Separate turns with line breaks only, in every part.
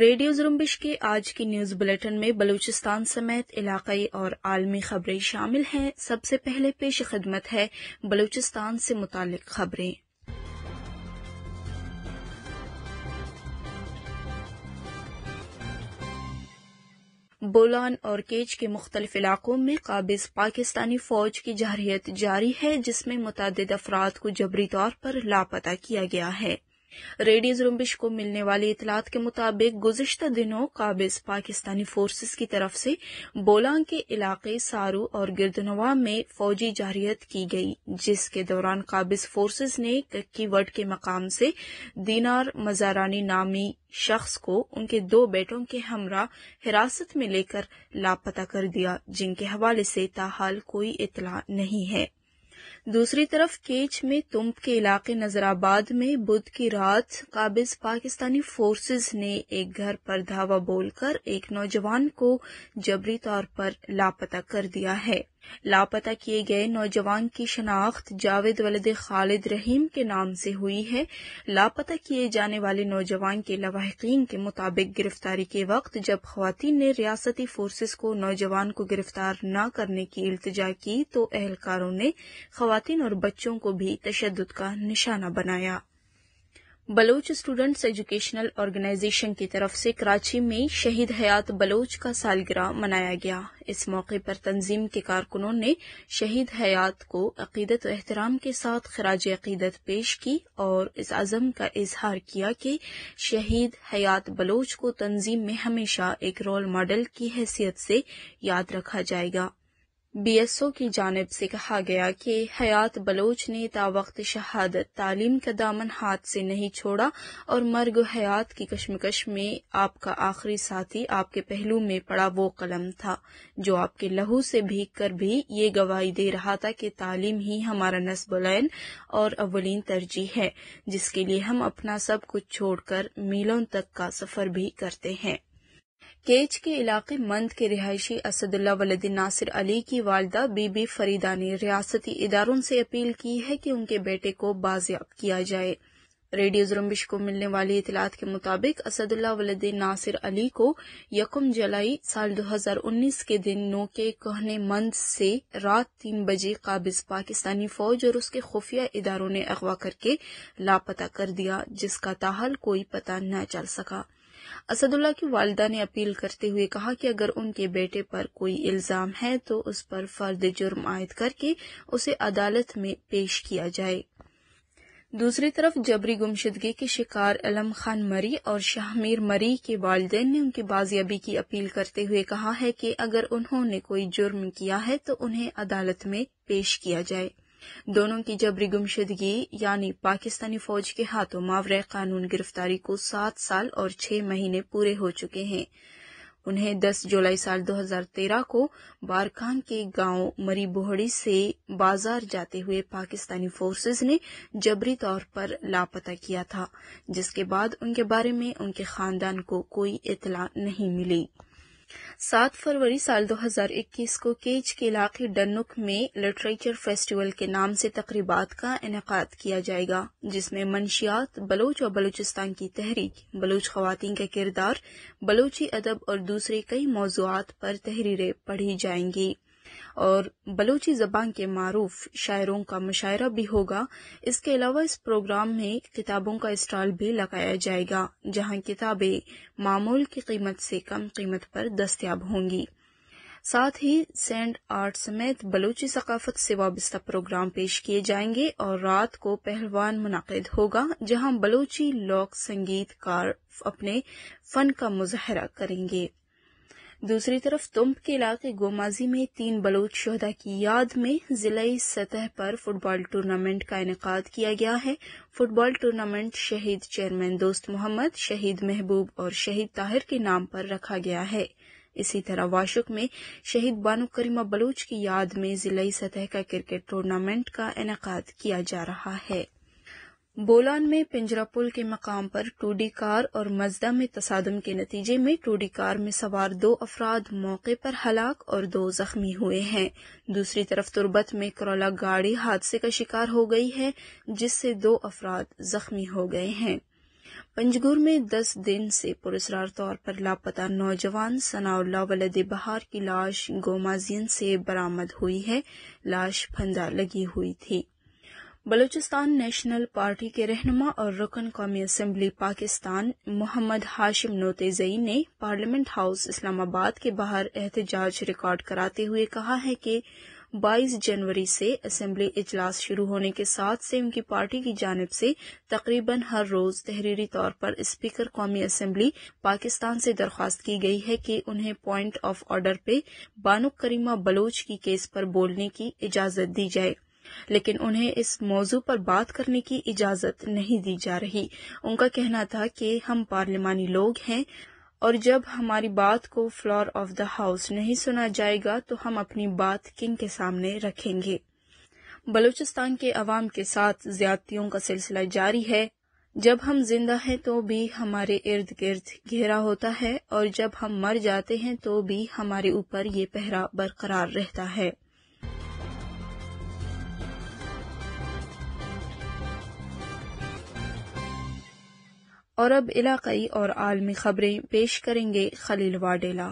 radio जुम्बिश के आज की न्यूज बुलेटिन में बलूचिस्तान समेत इलाकई और आलमी खबरें शामिल हैं सबसे पहले पेश खिदमत है बलूचिस्तान से मुतल खबरें बोलान और केच के मुख्तलिफ इलाकों में काबिज पाकिस्तानी फौज की जहरीत जारी है जिसमें मुतद अफराद को जबरी तौर पर लापता किया गया है रेडियो जुम्बिश को मिलने वाली इतलात के मुताबिक गुजशत दिनों काबिज पाकिस्तानी फोर्सेज की तरफ से बोलांग के इलाके सारू और गिरदनवा में फौजी जारियत की गई जिसके दौरान काबिज फोर्सेज ने कक्कीवट के मकाम से दीनार मजारानी नामी शख्स को उनके दो बेटों के हमरा हिरासत में लेकर लापता कर दिया जिनके हवाले से ताहाल कोई इतला नहीं है दूसरी तरफ केच में तुम्प के इलाके नजराबाद में बुध की रात काबिज पाकिस्तानी फोर्सेस ने एक घर पर धावा बोलकर एक नौजवान को जबरी तौर पर लापता कर दिया है लापता किए गए नौजवान की शनाख्त जावेद वलद खालिद रहीम के नाम से हुई है लापता किए जाने वाले नौजवान के लवाहकिन के मुताबिक गिरफ्तारी के वक्त जब खातन ने रियासती फोर्सेस को नौजवान को गिरफ्तार न करने की इल्तजा की तो एहलकारों ने खातन और बच्चों को भी तशद का निशाना बनाया बलोच स्टूडेंट्स एजुकेशनल ऑर्गेनाइजेशन की तरफ से कराची में शहीद हयात बलोच का सालगिरह मनाया गया इस मौके पर तंजीम के कारकुनों ने शहीद हयात को अकीदत एहतराम के साथ खराज अकीदत पेश की और इस आजम का इजहार किया कि शहीद हयात बलोच को तंजीम में हमेशा एक रोल मॉडल की हैसियत से याद रखा जाएगा बीएसओ की जानब से कहा गया कि हयात बलोच ने तावक्त शहादत तालीम का दामन हाथ से नहीं छोड़ा और मर्ग हयात की कश्मकश में आपका आखिरी साथी आपके पहलू में पड़ा वो कलम था जो आपके लहू से भीग कर भी ये गवाही दे रहा था कि तालीम ही हमारा नस्बलैन और अवलिन तरजीह है जिसके लिए हम अपना सब कुछ छोड़कर मीलों तक का सफर भी करते हैं केच के इलाके मंद के रिहायशी असदुल्ला वलदीन नासिर अली की वालदा बीबी फरीदा ने रियासती इदारों से अपील की है कि उनके बेटे को बाजियाब किया जाए रेडियो जुरम्बिश को मिलने वाली इतलात के मुताबिक असदुल्ला वलदीन नासिर अली को यकम जुलाई साल 2019 के दिन नो के कहने मंद से रात तीन बजे काबिज पाकिस्तानी फौज और उसके खुफिया इदारों ने अगवा करके लापता कर दिया जिसका ताहल कोई पता न चल सका असदुल्ला की वालदा ने अपील करते हुए कहा कि अगर उनके बेटे पर कोई इल्ज़ाम है तो उस पर फर्द जुर्म आयद करके उसे अदालत में पेश किया जाए दूसरी तरफ जबरी गुमशदगी के शिकार अलम खान मरी और शाहमीर मरी के वालदे ने उनकी बाजियाबी की अपील करते हुए कहा है कि अगर उन्होंने कोई जुर्म किया है तो उन्हें अदालत में पेश किया जाए दोनों की जबरी गुमशदगी यानी पाकिस्तानी फौज के हाथों मावरे कानून गिरफ्तारी को सात साल और छह महीने पूरे हो चुके हैं उन्हें 10 जुलाई साल 2013 को बारखान के गांव मरीबोहड़ी से बाजार जाते हुए पाकिस्तानी फोर्सेज ने जबरी तौर पर लापता किया था जिसके बाद उनके बारे में उनके खानदान को कोई इतला नहीं मिली सात फरवरी साल 2021 को केज के इलाके डनुक में लिटरेचर फेस्टिवल के नाम से तकरीबात का इनका किया जाएगा जिसमें मंशियात बलोच और बलूचिस्तान की तहरीक बलोच खवतान के किरदार बलोची अदब और दूसरे कई मौजूद पर तहरीरें पढ़ी जाएंगी और बलूची ज़बान के मरूफ शायरों का मुशायरा भी होगा इसके अलावा इस प्रोग्राम में किताबों का स्टॉल भी लगाया जाएगा जहां किताबें मामूल की कीमत से कम कीमत पर दस्तियाब होंगी साथ ही सेंड आर्ट समेत बलूची सकाफत से वाबस्ता प्रोग्राम पेश किए जाएंगे और रात को पहलवान मुनद होगा जहां बलूची लोक संगीतकार अपने फन का मुजाहरा करेंगे दूसरी तरफ तुम्प के इलाके गोमाजी में तीन बलोच शहदा की याद में जिलाई सतह पर फुटबॉल टूर्नामेंट का इनका किया गया है फुटबॉल टूर्नामेंट शहीद चेयरमैन दोस्त मोहम्मद शहीद महबूब और शहीद ताहिर के नाम पर रखा गया है इसी तरह वाशुक में शहीद बानु करीमा बलूच की याद में जिलाई सतह का क्रिकेट टूर्नामेंट का इनका किया जा रहा है बोलान में पिंजरा पुल के मकाम पर टूडी कार और मजदा में तसादम के नतीजे में टूडी कार में सवार दो अफराद मौके पर हलाक और दो जख्मी हुए हैं दूसरी तरफ तुर्बत में करोला गाड़ी हादसे का शिकार हो गई है जिससे दो अफराद जख्मी हो गए हैं पंजगुर में दस दिन से पुरस्कार तौर पर लापता नौजवान सनाउल्ला वलद बहार की लाश गोमाजियन से बरामद हुई है लाश फंदा लगी हुई थी बलूचिस्तान नेशनल पार्टी के रहनुमा और रुकन कौमी असम्बली पाकिस्तान मोहम्मद हाशिम नोतेजई ने पार्लियामेंट हाउस इस्लामाबाद के बाहर एहतजाज रिकॉर्ड कराते हुए कहा है कि 22 जनवरी से असम्बली इजलास शुरू होने के साथ से उनकी पार्टी की जानब से तकरीबन हर रोज तहरीरी तौर पर स्पीकर कौमी असम्बली पाकिस्तान से दरख्वास्त की गई है कि उन्हें प्वाइंट ऑफ ऑर्डर पे बानु करीमा बलोच की केस पर बोलने की इजाजत दी जाये लेकिन उन्हें इस मौजू पर बात करने की इजाजत नहीं दी जा रही उनका कहना था कि हम पार्लियमानी लोग हैं और जब हमारी बात को फ्लोर ऑफ द हाउस नहीं सुना जाएगा तो हम अपनी बात किंग के सामने रखेंगे बलूचिस्तान के अवाम के साथ ज्यादतियों का सिलसिला जारी है जब हम जिंदा हैं तो भी हमारे इर्द गिर्द घेरा होता है और जब हम मर जाते हैं तो भी हमारे ऊपर ये पहरा बरकरार रहता है और अब इलाकई और आलमी खबरें पेश करेंगे खलील वाडेला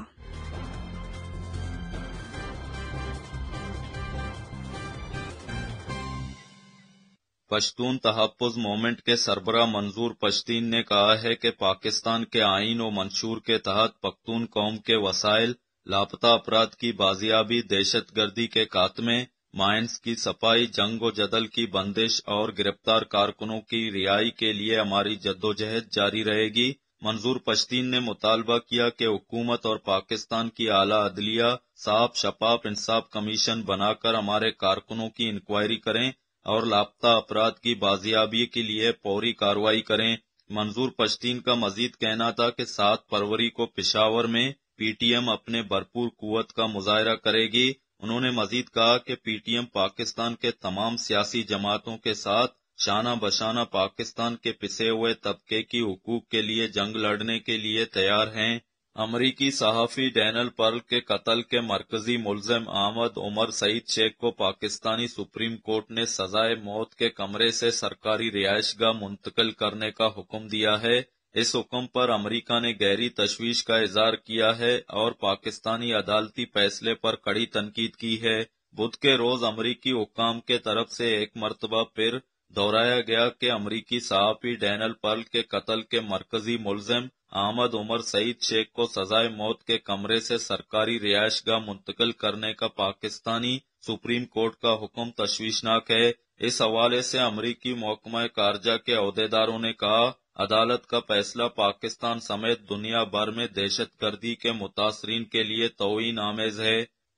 पश्तून तहफ़ मोमेंट के सरबरा मंजूर पश्तीन ने कहा है कि पाकिस्तान के आइन व मंशूर के तहत पख्तून कौम के वसाइल लापता अपराध की बाजियाबी दहशत गर्दी के खात्मे माइंस की सफाई जंग और जदल की बंदिश और गिरफ्तार कारकुनों की रिहाई के लिए हमारी जद्दोजहद जारी रहेगी मंजूर पश्तीन ने मुतालबा किया कि हुकूमत और पाकिस्तान की आला अदलिया साफ शफाफ इंसाफ कमीशन बनाकर हमारे कारकुनों की इंक्वायरी करें और लापता अपराध की बाजियाबी के लिए फौरी कार्रवाई करें मंजूर पश्तीन का मजीद कहना था कि सात फरवरी को पिशावर में पीटीएम अपने भरपूर कुत का मुजाहरा करेगी उन्होंने मजीद कहा कि पीटीएम पाकिस्तान के तमाम सियासी जमातों के साथ शाना बशाना पाकिस्तान के पिसे हुए तबके की हकूक के लिए जंग लड़ने के लिए तैयार हैं अमरीकी सहाफ़ी डैनल पर्ल के कत्ल के मरकजी मुलजम आमद उमर सईद शेख को पाकिस्तानी सुप्रीम कोर्ट ने सजाए मौत के कमरे से सरकारी रिहायश गाह मुंतकिल करने का हुक्म दिया है इस हुक्म पर अमेरिका ने गहरी तशवीश का इजहार किया है और पाकिस्तानी अदालती फैसले पर कड़ी तनकीद की है बुध के रोज अमरीकी हुक्म के तरफ से एक मरतबा फिर दोहराया गया कि अमरीकी सहाफी डैनल पर्ल के कत्ल के मरकजी मुलजम आमद उमर सईद शेख को सजाए मौत के कमरे से सरकारी रिहायशगाह मुंतकिल करने का पाकिस्तानी सुप्रीम कोर्ट का हुक्म तशवीशनाक है इस हवाले से अमरीकी महकमा कारजा के अहदेदारों ने कहा अदालत का फैसला पाकिस्तान समेत दुनिया भर में दहशत गर्दी के मुतासरीन के लिए तोइन आमेज है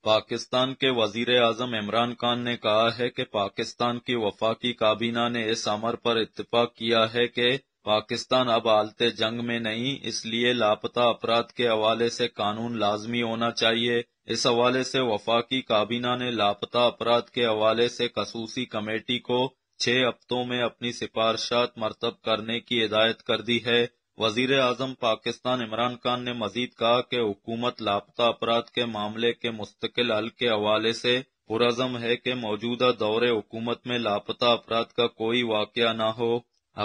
पाकिस्तान के वजीर आजम इमरान खान ने कहा है कि पाकिस्तान की वफाकी काबीना ने इस अमर पर इतफाक किया है कि पाकिस्तान अब आलते जंग में नहीं इसलिए लापता अपराध के हवाले से कानून लाजमी होना चाहिए इस हवाले से वफाकी काबीना ने लापता अपराध के हवाले से खसूसी कमेटी को छह हफ्तों में अपनी सिफारशात मरतब करने की हिदायत कर दी है वजीर अजम पाकिस्तान इमरान खान ने मजीद कहा कि हुकूमत लापता अपराध के मामले के मुस्तकिल हल के हवाले से पुरजम है कि मौजूदा दौरे हुकूमत में लापता अपराध का कोई वाकया न हो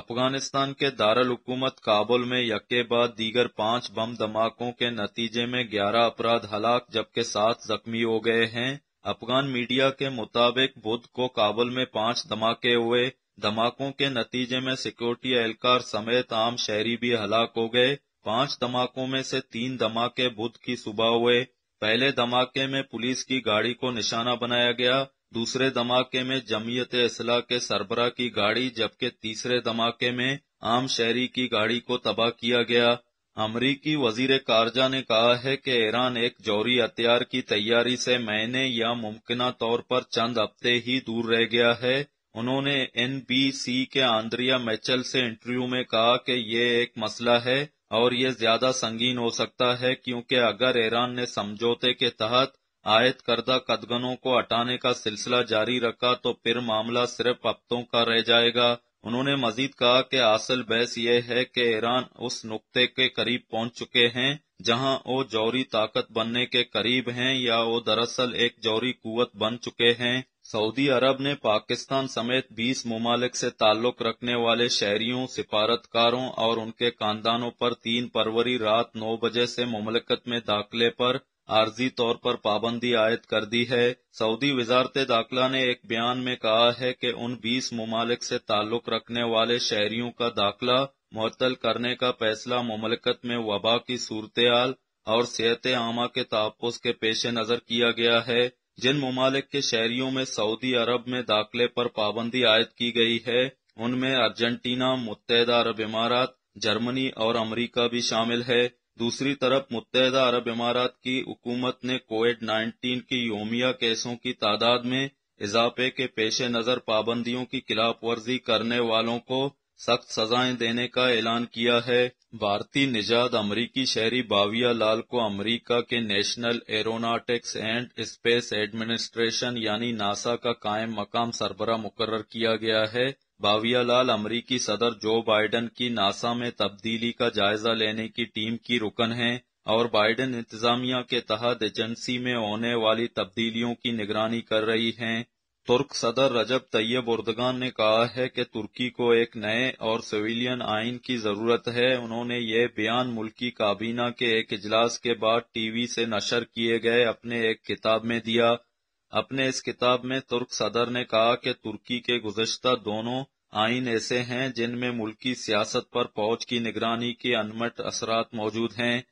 अफगानिस्तान के दारकूमत काबुल में यके बाद दीगर पांच बम धमाकों के नतीजे में ग्यारह अपराध हलाक जबकि सात जख्मी हो गए हैं अफगान मीडिया के मुताबिक बुध को काबुल में पांच धमाके हुए धमाकों के नतीजे में सिक्योरिटी एहलकार समेत आम शहरी भी हलाक हो गए पांच धमाकों में से तीन धमाके बुध की सुबह हुए पहले धमाके में पुलिस की गाड़ी को निशाना बनाया गया दूसरे धमाके में जमीयत असलाह के सरबरा की गाड़ी जबकि तीसरे धमाके में आम शहरी की गाड़ी को तबाह किया गया अमरीकी वजीर खारजा ने कहा है कि ईरान एक जौहरी हथियार की तैयारी से महीने या मुमकिन तौर पर चंद हफ्ते ही दूर रह गया है उन्होंने एनबीसी के आंद्रिया मैचल से इंटरव्यू में कहा कि ये एक मसला है और ये ज्यादा संगीन हो सकता है क्योंकि अगर ईरान ने समझौते के तहत आयद करदा कदगनों को हटाने का सिलसिला जारी रखा तो फिर मामला सिर्फ हफ्तों का रह जाएगा उन्होंने मजीद कहा कि असल बहस यह है कि ईरान उस नुकते के करीब पहुंच चुके हैं जहां वो जौहरी ताकत बनने के करीब हैं या वो दरअसल एक जौहरी कुत बन चुके हैं सऊदी अरब ने पाकिस्तान समेत 20 ममालिक से ताल्लुक रखने वाले शहरियों सिफारतकारों और उनके खानदानों पर तीन फरवरी रात नौ बजे से ममलिकत में दाखिले पर आर्जी तौर पर पाबंदी आयद कर दी है सऊदी वजारत दाखिला ने एक बयान में कहा है कि उन 20 ममालिक से ताल्लुक रखने वाले शहरियों का दाखिला मअतल करने का फैसला ममलकत में वबा की सूरत और सेहत आमा के तहफ़ के पेश नज़र किया गया है जिन ममालिक के शहरियों में सऊदी अरब में दाखिले पर पाबंदी आयद की गई है उनमें अर्जेंटीना मुतहदा अरब इमारात जर्मनी और अमरीका भी शामिल है दूसरी तरफ मुतहदा अरब इमारात की हुकूमत ने कोविड नाइन्टीन की योमिया केसों की तादाद में इजाफे के पेश नज़र पाबंदियों की खिलाफ वर्जी करने वालों को सख्त सजाएं देने का ऐलान किया है भारतीय निजात अमरीकी शहरी बाविया लाल को अमरीका के national aeronautics and space administration यानी नासा का कायम मकाम सरबरा मुकर किया गया है बाविया लाल अमरीकी सदर जो बाइडन की नासा में तब्दीली का जायजा लेने की टीम की रुकन है और बाइडन इंतजामिया के तहत एजेंसी में होने वाली तब्दीलियों की निगरानी कर रही हैं तुर्क सदर रजब तैयब उर्दगान ने कहा है कि तुर्की को एक नए और सिविलियन आइन की जरूरत है उन्होंने ये बयान मुल्की काबीना के एक इजलास के बाद टीवी से नशर किए गए अपने एक किताब में दिया अपने इस किताब में तुर्क सदर ने कहा कि तुर्की के गुजशत दोनों आइन ऐसे हैं जिनमें मुल्की सियासत पर फौज की निगरानी के अनमट असरात मौजूद हैं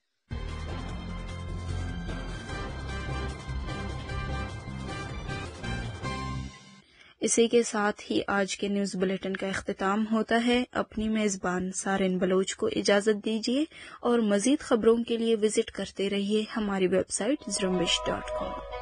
इसी के साथ ही आज के न्यूज़ बुलेटिन का अख्ताम होता है अपनी मेज़बान सारिन बलोच को इजाज़त दीजिए और मज़ीद खबरों के लिए विज़िट करते रहिए हमारी वेबसाइट जरम्बिश डॉट कॉम